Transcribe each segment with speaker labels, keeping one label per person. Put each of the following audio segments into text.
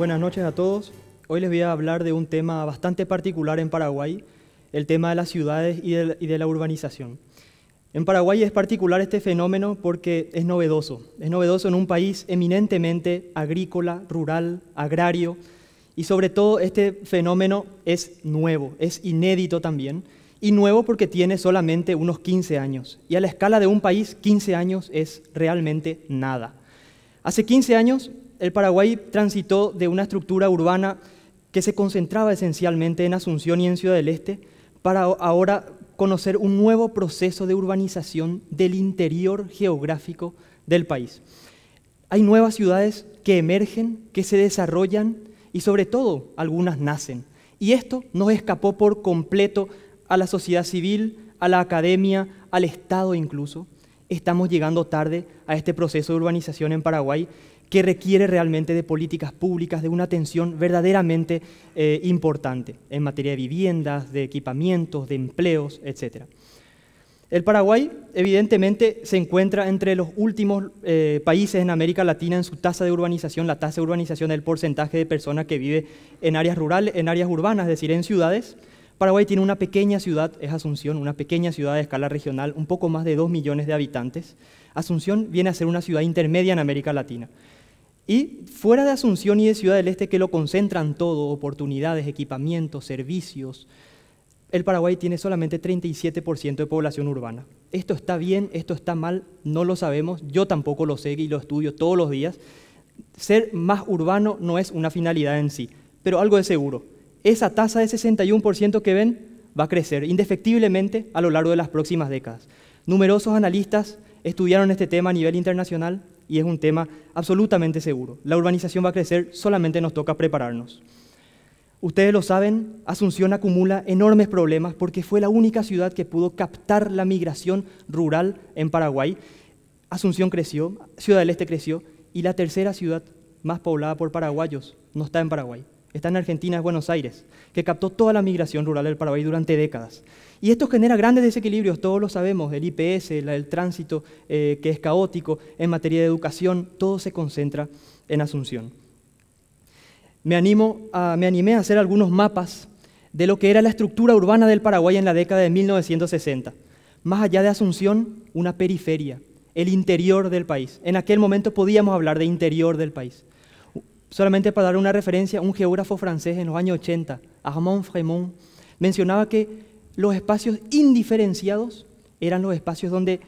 Speaker 1: Buenas noches a todos. Hoy les voy a hablar de un tema bastante particular en Paraguay, el tema de las ciudades y de, la urbanización. En Paraguay es particular este fenómeno porque es novedoso. Es novedoso en un país eminentemente agrícola, rural, agrario, y sobre todo este fenómeno es nuevo, es inédito también, y nuevo porque tiene solamente unos 15 años. Y a la escala de un país, 15 años es realmente nada. Hace 15 años el Paraguay transitó de una estructura urbana que se concentraba esencialmente en Asunción y en Ciudad del Este, para ahora conocer un nuevo proceso de urbanización del interior geográfico del país. Hay nuevas ciudades que emergen, que se desarrollan y sobre todo algunas nacen. Y esto nos escapó por completo a la sociedad civil, a la academia, al Estado incluso. Estamos llegando tarde a este proceso de urbanización en Paraguay que requiere realmente de políticas públicas, de una atención verdaderamente eh, importante en materia de viviendas, de equipamientos, de empleos, etc. El Paraguay, evidentemente, se encuentra entre los últimos eh, países en América Latina en su tasa de urbanización, la tasa de urbanización del porcentaje de personas que vive en áreas rurales, en áreas urbanas, es decir, en ciudades. Paraguay tiene una pequeña ciudad, es Asunción, una pequeña ciudad de escala regional, un poco más de 2 millones de habitantes. Asunción viene a ser una ciudad intermedia en América Latina. Y fuera de Asunción y de Ciudad del Este, que lo concentran todo, oportunidades, equipamientos, servicios, el Paraguay tiene solamente 37% de población urbana. Esto está bien, esto está mal, no lo sabemos, yo tampoco lo sé y lo estudio todos los días. Ser más urbano no es una finalidad en sí, pero algo de seguro. Esa tasa de 61% que ven va a crecer indefectiblemente a lo largo de las próximas décadas. Numerosos analistas estudiaron este tema a nivel internacional y es un tema absolutamente seguro. La urbanización va a crecer, solamente nos toca prepararnos. Ustedes lo saben, Asunción acumula enormes problemas porque fue la única ciudad que pudo captar la migración rural en Paraguay. Asunción creció, Ciudad del Este creció y la tercera ciudad más poblada por paraguayos no está en Paraguay, está en Argentina, es Buenos Aires, que captó toda la migración rural del Paraguay durante décadas. Y esto genera grandes desequilibrios, todos lo sabemos, el IPS, el tránsito eh, que es caótico, en materia de educación, todo se concentra en Asunción. Me, animo me animé a hacer algunos mapas de lo que era la estructura urbana del Paraguay en la década de 1960. Más allá de Asunción, una periferia, el interior del país. En aquel momento podíamos hablar de interior del país. Solamente para dar una referencia, un geógrafo francés en los años 80, Armand Fremont, mencionaba que los espacios indiferenciados eran los espacios donde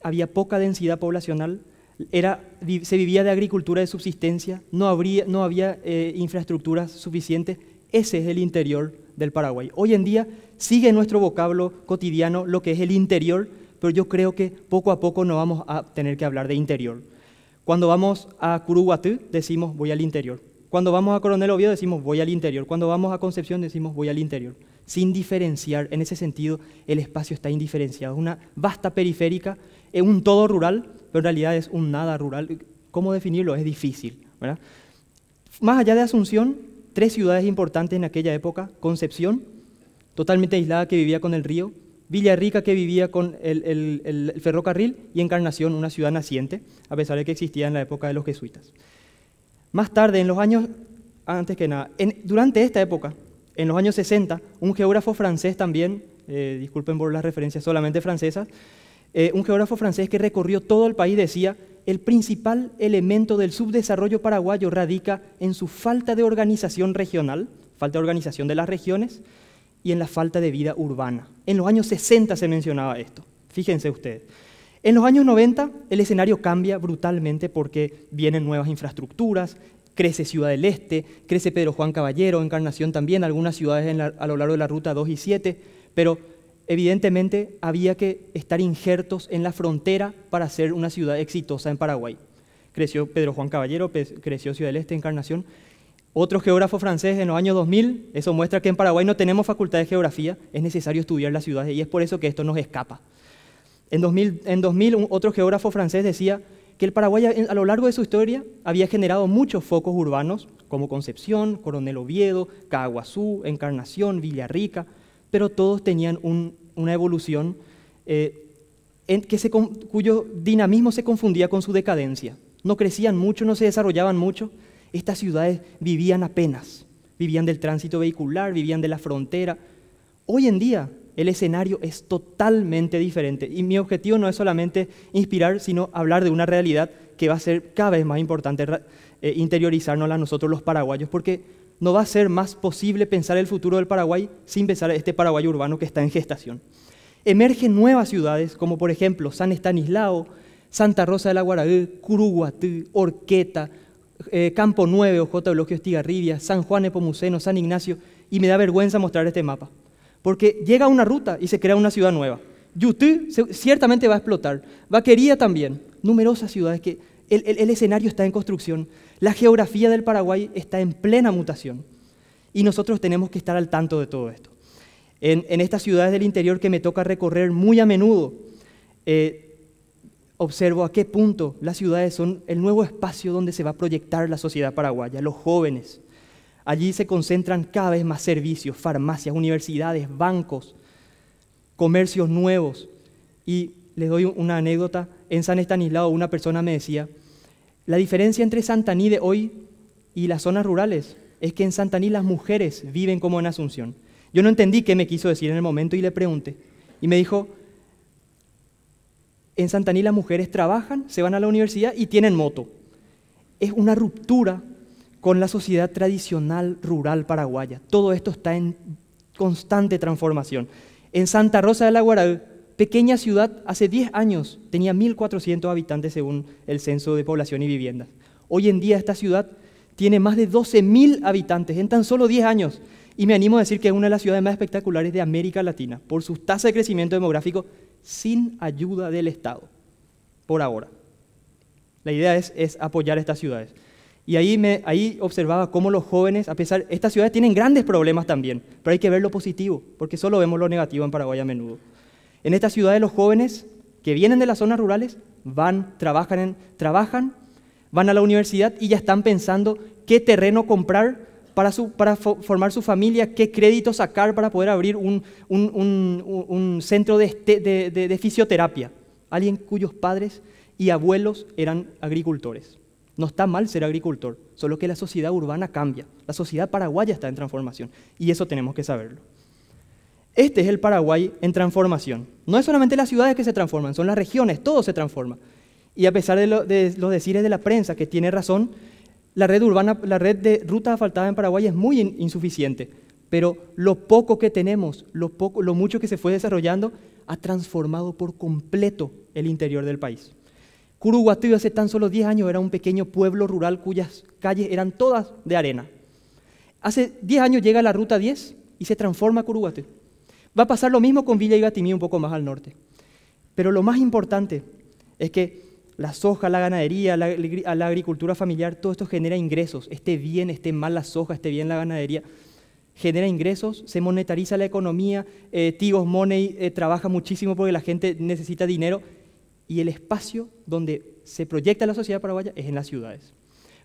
Speaker 1: había poca densidad poblacional, se vivía de agricultura de subsistencia, no, había eh, infraestructuras suficientes. Ese es el interior del Paraguay. Hoy en día sigue nuestro vocablo cotidiano lo que es el interior, pero yo creo que poco a poco no vamos a tener que hablar de interior. Cuando vamos a Curuguatú, decimos voy al interior. Cuando vamos a Coronel Oviedo, decimos voy al interior. Cuando vamos a Concepción, decimos voy al interior. Sin diferenciar, en ese sentido, el espacio está indiferenciado. Es una vasta periférica, es un todo rural, pero en realidad es un nada rural. ¿Cómo definirlo? Es difícil. ¿verdad? Más allá de Asunción, tres ciudades importantes en aquella época, Concepción, totalmente aislada que vivía con el río, Villarrica, que vivía con el, ferrocarril, y Encarnación, una ciudad naciente, a pesar de que existía en la época de los jesuitas. Más tarde, en los años, antes que nada, durante esta época, en los años 60, un geógrafo francés también, eh, disculpen por las referencias solamente francesas, eh, un geógrafo francés que recorrió todo el país decía, el principal elemento del subdesarrollo paraguayo radica en su falta de organización regional, falta de organización de las regiones, y en la falta de vida urbana. En los años 60 se mencionaba esto, fíjense ustedes. En los años 90 el escenario cambia brutalmente porque vienen nuevas infraestructuras, crece Ciudad del Este, crece Pedro Juan Caballero, Encarnación también, algunas ciudades a lo largo de la ruta 2 y 7, pero evidentemente había que estar injertos en la frontera para ser una ciudad exitosa en Paraguay. Creció Pedro Juan Caballero, creció Ciudad del Este, Encarnación, otro geógrafo francés en los años 2000, eso muestra que en Paraguay no tenemos facultad de geografía, es necesario estudiar las ciudades y es por eso que esto nos escapa. En 2000, en 2000 otro geógrafo francés decía que el Paraguay a lo largo de su historia había generado muchos focos urbanos, como Concepción, Coronel Oviedo, Caguazú, Encarnación, Villarrica, pero todos tenían una evolución eh, que cuyo dinamismo se confundía con su decadencia. No crecían mucho, no se desarrollaban mucho, estas ciudades vivían apenas, vivían del tránsito vehicular, vivían de la frontera. Hoy en día el escenario es totalmente diferente y mi objetivo no es solamente inspirar, sino hablar de una realidad que va a ser cada vez más importante eh, interiorizarnos a nosotros los paraguayos, porque no va a ser más posible pensar el futuro del Paraguay sin pensar este Paraguay urbano que está en gestación. Emergen nuevas ciudades, como por ejemplo San Estanislao, Santa Rosa de la Guaragüe, Curuguatú, Orqueta, eh, Campo 9, J. Eulogio Estigarribia, San Juan Epomuceno, San Ignacio, y me da vergüenza mostrar este mapa. Porque llega una ruta y se crea una ciudad nueva. Yutú ciertamente va a explotar. Vaquería también. Numerosas ciudades que el, escenario está en construcción. La geografía del Paraguay está en plena mutación. Y nosotros tenemos que estar al tanto de todo esto. En, estas ciudades del interior que me toca recorrer muy a menudo, eh, observo a qué punto las ciudades son el nuevo espacio donde se va a proyectar la sociedad paraguaya, los jóvenes. Allí se concentran cada vez más servicios, farmacias, universidades, bancos, comercios nuevos. Y les doy una anécdota. En San Estanislao una persona me decía, la diferencia entre Santaní de hoy y las zonas rurales es que en Santaní las mujeres viven como en Asunción. Yo no entendí qué me quiso decir en el momento y le pregunté. Y me dijo, en Santaní las mujeres trabajan, se van a la universidad y tienen moto. Es una ruptura con la sociedad tradicional rural paraguaya. Todo esto está en constante transformación. En Santa Rosa de la Guerra, pequeña ciudad, hace 10 años tenía 1.400 habitantes según el Censo de Población y Viviendas. Hoy en día esta ciudad tiene más de 12.000 habitantes en tan solo 10 años. Y me animo a decir que es una de las ciudades más espectaculares de América Latina por su tasa de crecimiento demográfico sin ayuda del Estado, por ahora. La idea es, apoyar estas ciudades. Y ahí, me, ahí observaba cómo los jóvenes, a pesar, estas ciudades tienen grandes problemas también, pero hay que ver lo positivo, porque solo vemos lo negativo en Paraguay a menudo. En estas ciudades los jóvenes que vienen de las zonas rurales van, trabajan, trabajan, van a la universidad y ya están pensando qué terreno comprar para, formar su familia, qué crédito sacar para poder abrir un, centro este, de, fisioterapia. Alguien cuyos padres y abuelos eran agricultores. No está mal ser agricultor, solo que la sociedad urbana cambia. La sociedad paraguaya está en transformación y eso tenemos que saberlo. Este es el Paraguay en transformación. No es solamente las ciudades que se transforman, son las regiones, todo se transforma. Y a pesar de, lo, de los decires de la prensa, que tiene razón, la red, urbana, la red de rutas asfaltadas en Paraguay es muy insuficiente, pero lo poco que tenemos, lo, poco, lo mucho que se fue desarrollando, ha transformado por completo el interior del país. Curuguatú hace tan solo 10 años era un pequeño pueblo rural cuyas calles eran todas de arena. Hace 10 años llega la ruta 10 y se transforma Curuguatú. Va a pasar lo mismo con Villa Igatimí un poco más al norte. Pero lo más importante es que la soja, la ganadería, la, agricultura familiar, todo esto genera ingresos. Esté bien, esté mal la soja, esté bien la ganadería, genera ingresos, se monetariza la economía, eh, Tigos Money eh, trabaja muchísimo porque la gente necesita dinero y el espacio donde se proyecta la sociedad paraguaya es en las ciudades.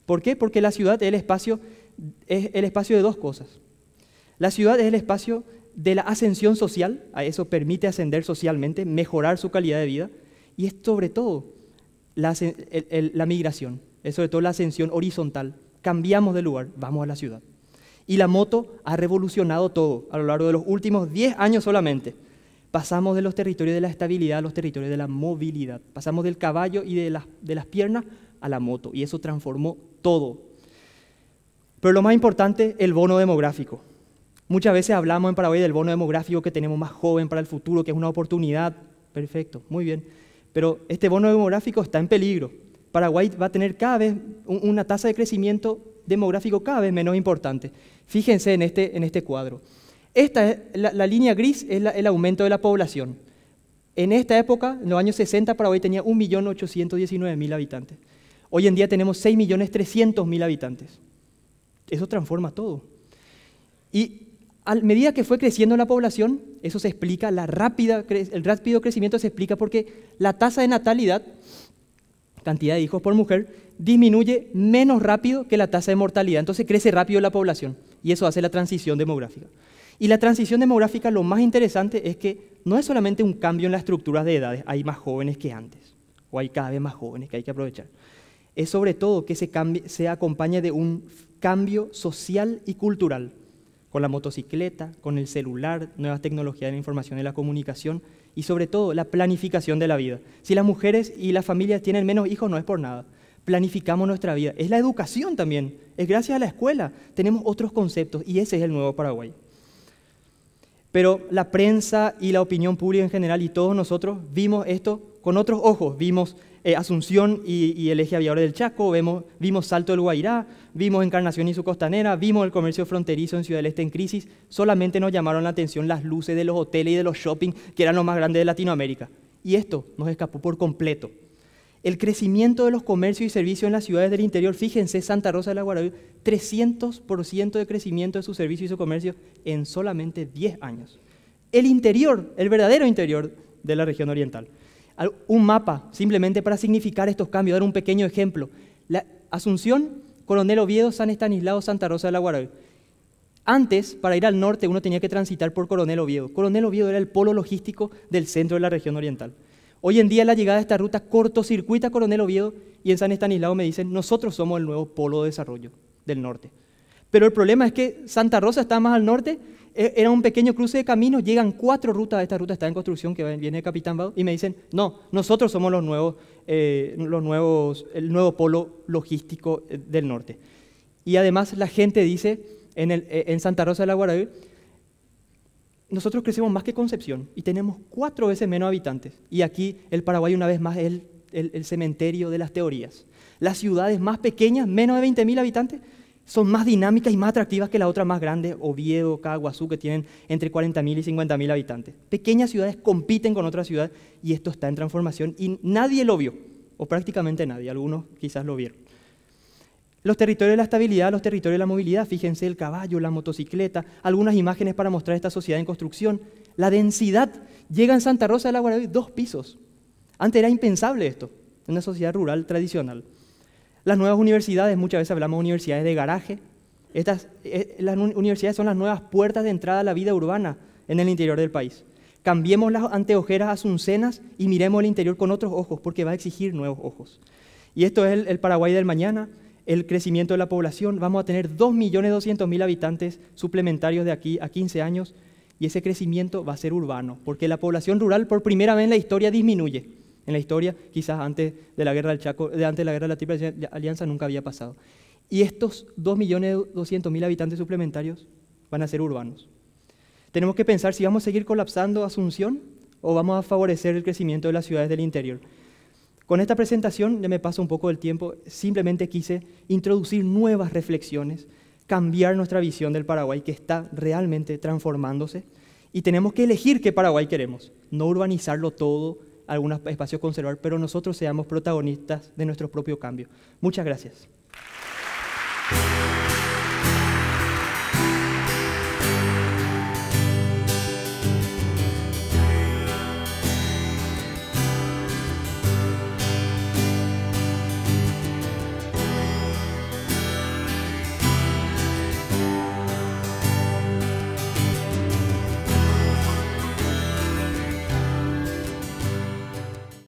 Speaker 1: ¿Por qué? Porque la ciudad el espacio, es el espacio de dos cosas. La ciudad es el espacio de la ascensión social, a eso permite ascender socialmente, mejorar su calidad de vida, y es sobre todo la, la migración, es eh, sobre todo la ascensión horizontal. Cambiamos de lugar, vamos a la ciudad. Y la moto ha revolucionado todo a lo largo de los últimos 10 años solamente. Pasamos de los territorios de la estabilidad a los territorios de la movilidad. Pasamos del caballo y de las, de las piernas a la moto. Y eso transformó todo. Pero lo más importante, el bono demográfico. Muchas veces hablamos en Paraguay del bono demográfico que tenemos más joven para el futuro, que es una oportunidad. Perfecto, muy bien pero este bono demográfico está en peligro. Paraguay va a tener cada vez una tasa de crecimiento demográfico cada vez menos importante. Fíjense en este, en este cuadro. Esta la, línea gris es el aumento de la población. En esta época, en los años 60, Paraguay tenía 1.819.000 habitantes. Hoy en día tenemos 6.300.000 habitantes. Eso transforma todo. Y a medida que fue creciendo la población, eso se explica, el rápido crecimiento se explica porque la tasa de natalidad, cantidad de hijos por mujer, disminuye menos rápido que la tasa de mortalidad. Entonces crece rápido la población y eso hace la transición demográfica. Y la transición demográfica lo más interesante es que no es solamente un cambio en las estructuras de edades, hay más jóvenes que antes, o hay cada vez más jóvenes que hay que aprovechar. Es sobre todo que se, cambie, se acompañe de un cambio social y cultural con la motocicleta, con el celular, nuevas tecnologías de la información y la comunicación y sobre todo la planificación de la vida. Si las mujeres y las familias tienen menos hijos no es por nada. Planificamos nuestra vida. Es la educación también. Es gracias a la escuela. Tenemos otros conceptos y ese es el nuevo Paraguay. Pero la prensa y la opinión pública en general y todos nosotros vimos esto con otros ojos. Vimos eh, Asunción y, el eje aviador del Chaco, vimos Salto del Guairá, vimos Encarnación y su costanera, vimos el comercio fronterizo en Ciudad del Este en crisis, solamente nos llamaron la atención las luces de los hoteles y de los shopping, que eran los más grandes de Latinoamérica. Y esto nos escapó por completo. El crecimiento de los comercios y servicios en las ciudades del interior, fíjense, Santa Rosa de la Guardia, 300% de crecimiento de su servicio y su comercio en solamente 10 años. El interior, el verdadero interior de la región oriental un mapa simplemente para significar estos cambios, dar un pequeño ejemplo. La Asunción, Coronel Oviedo, San Estanislao, Santa Rosa de la Antes, para ir al norte, uno tenía que transitar por Coronel Oviedo. Coronel Oviedo era el polo logístico del centro de la región oriental. Hoy en día la llegada de esta ruta cortocircuita Coronel Oviedo y en San Estanislao me dicen, nosotros somos el nuevo polo de desarrollo del norte. Pero el problema es que Santa Rosa está más al norte e, era un pequeño cruce de caminos, llegan cuatro rutas, esta ruta está en construcción que viene de Capitán Bau, y me dicen, no, nosotros somos los nuevos, eh, los nuevos, el nuevo polo logístico eh, del norte. Y además la gente dice en, el, eh, en Santa Rosa de la Guaraví, nosotros crecemos más que Concepción y tenemos cuatro veces menos habitantes. Y aquí el Paraguay una vez más es el, el, el cementerio de las teorías. Las ciudades más pequeñas, menos de 20.000 habitantes, son más dinámicas y más atractivas que la otra más grande, Oviedo, Caguazú, que tienen entre 40.000 y 50.000 habitantes. Pequeñas ciudades compiten con otras ciudades y esto está en transformación y nadie lo vio, o prácticamente nadie, algunos quizás lo vieron. Los territorios de la estabilidad, los territorios de la movilidad, fíjense el caballo, la motocicleta, algunas imágenes para mostrar esta sociedad en construcción. La densidad llega en Santa Rosa de la de dos pisos. Antes era impensable esto, en una sociedad rural tradicional. Las nuevas universidades, muchas veces hablamos de universidades de garaje. Estas, eh, las universidades son las nuevas puertas de entrada a la vida urbana en el interior del país. Cambiemos las anteojeras a azuncenas y miremos el interior con otros ojos, porque va a exigir nuevos ojos. Y esto es el Paraguay del mañana, el crecimiento de la población. Vamos a tener 2.200.000 habitantes suplementarios de aquí a 15 años y ese crecimiento va a ser urbano, porque la población rural por primera vez en la historia disminuye en la historia, quizás antes de la guerra del Chaco, de antes de la guerra de la Triple Alianza nunca había pasado. Y estos 2.200.000 habitantes suplementarios van a ser urbanos. Tenemos que pensar si vamos a seguir colapsando Asunción o vamos a favorecer el crecimiento de las ciudades del interior. Con esta presentación, ya me paso un poco del tiempo, simplemente quise introducir nuevas reflexiones, cambiar nuestra visión del Paraguay que está realmente transformándose y tenemos que elegir qué Paraguay queremos, no urbanizarlo todo, algunos espacios conservar, pero nosotros seamos protagonistas de nuestro propio cambio. Muchas gracias.